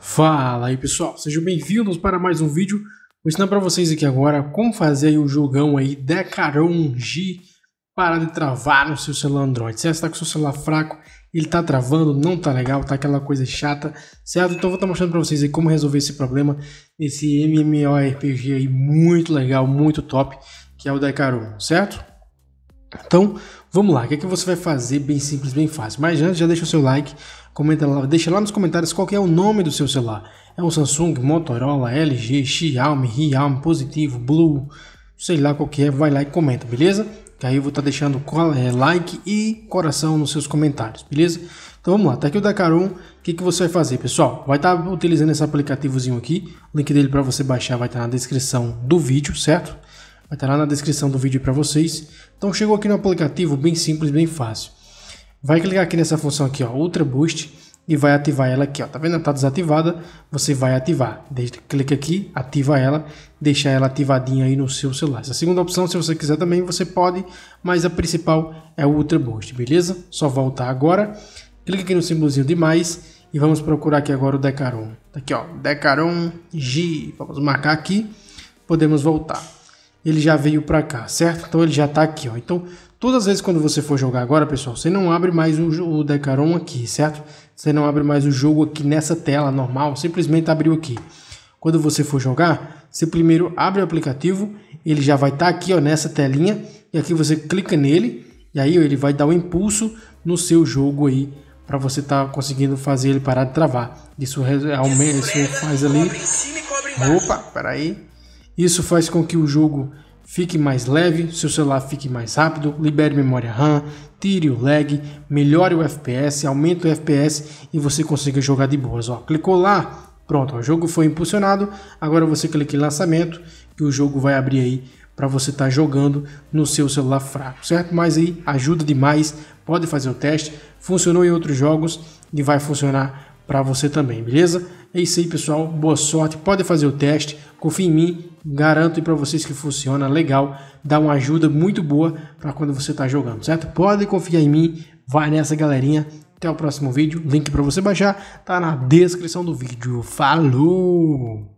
Fala aí pessoal, sejam bem-vindos para mais um vídeo. Vou ensinar para vocês aqui agora como fazer o jogão aí Decaron G para de travar no seu celular Android. Certo? você está com o seu celular fraco, ele está travando, não está legal, está aquela coisa chata, certo? Então vou estar tá mostrando para vocês aí como resolver esse problema nesse MMORPG aí muito legal, muito top, que é o Decaron, certo? Então, vamos lá. O que, é que você vai fazer? Bem simples, bem fácil. Mas antes, já deixa o seu like, comenta lá, deixa lá nos comentários qual é o nome do seu celular. É um Samsung, Motorola, LG, Xiaomi, Realme, Positivo, Blue, sei lá qual que é. Vai lá e comenta, beleza? Que aí eu vou estar tá deixando eh, like e coração nos seus comentários, beleza? Então vamos lá, tá aqui o da Caron. O que, que você vai fazer, pessoal? Vai estar tá utilizando esse aplicativozinho aqui. O link dele para você baixar vai estar tá na descrição do vídeo, certo? vai estar tá lá na descrição do vídeo para vocês. Então chegou aqui no aplicativo, bem simples, bem fácil. Vai clicar aqui nessa função aqui, ó, Ultra Boost, e vai ativar ela aqui, ó. Tá vendo? tá desativada, você vai ativar. Deixa, clica aqui, ativa ela, deixa ela ativadinha aí no seu celular. Essa segunda opção, se você quiser também, você pode, mas a principal é o Ultra Boost, beleza? Só voltar agora, clica aqui no símbolozinho de mais e vamos procurar aqui agora o Decaron. Tá aqui, ó, Decaron G. Vamos marcar aqui. Podemos voltar ele já veio para cá, certo? Então ele já está aqui, ó. Então, todas as vezes quando você for jogar agora, pessoal, você não abre mais o, o Decaron aqui, certo? Você não abre mais o jogo aqui nessa tela normal, simplesmente abriu aqui. Quando você for jogar, você primeiro abre o aplicativo, ele já vai estar tá aqui, ó, nessa telinha, e aqui você clica nele, e aí ó, ele vai dar um impulso no seu jogo aí para você estar tá conseguindo fazer ele parar de travar. Isso aumenta, isso faz ali. Opa, peraí. Isso faz com que o jogo fique mais leve, seu celular fique mais rápido, libere memória RAM, tire o lag, melhore o FPS, aumente o FPS e você consiga jogar de boas. Ó, clicou lá, pronto, ó, o jogo foi impulsionado. Agora você clica em lançamento e o jogo vai abrir aí para você estar tá jogando no seu celular fraco, certo? Mas aí ajuda demais, pode fazer o teste, funcionou em outros jogos e vai funcionar para você também, beleza? É isso aí, pessoal. Boa sorte. Pode fazer o teste. Confia em mim. Garanto para vocês que funciona legal. Dá uma ajuda muito boa para quando você está jogando, certo? Pode confiar em mim. Vai nessa, galerinha. Até o próximo vídeo. Link para você baixar tá na descrição do vídeo. Falou!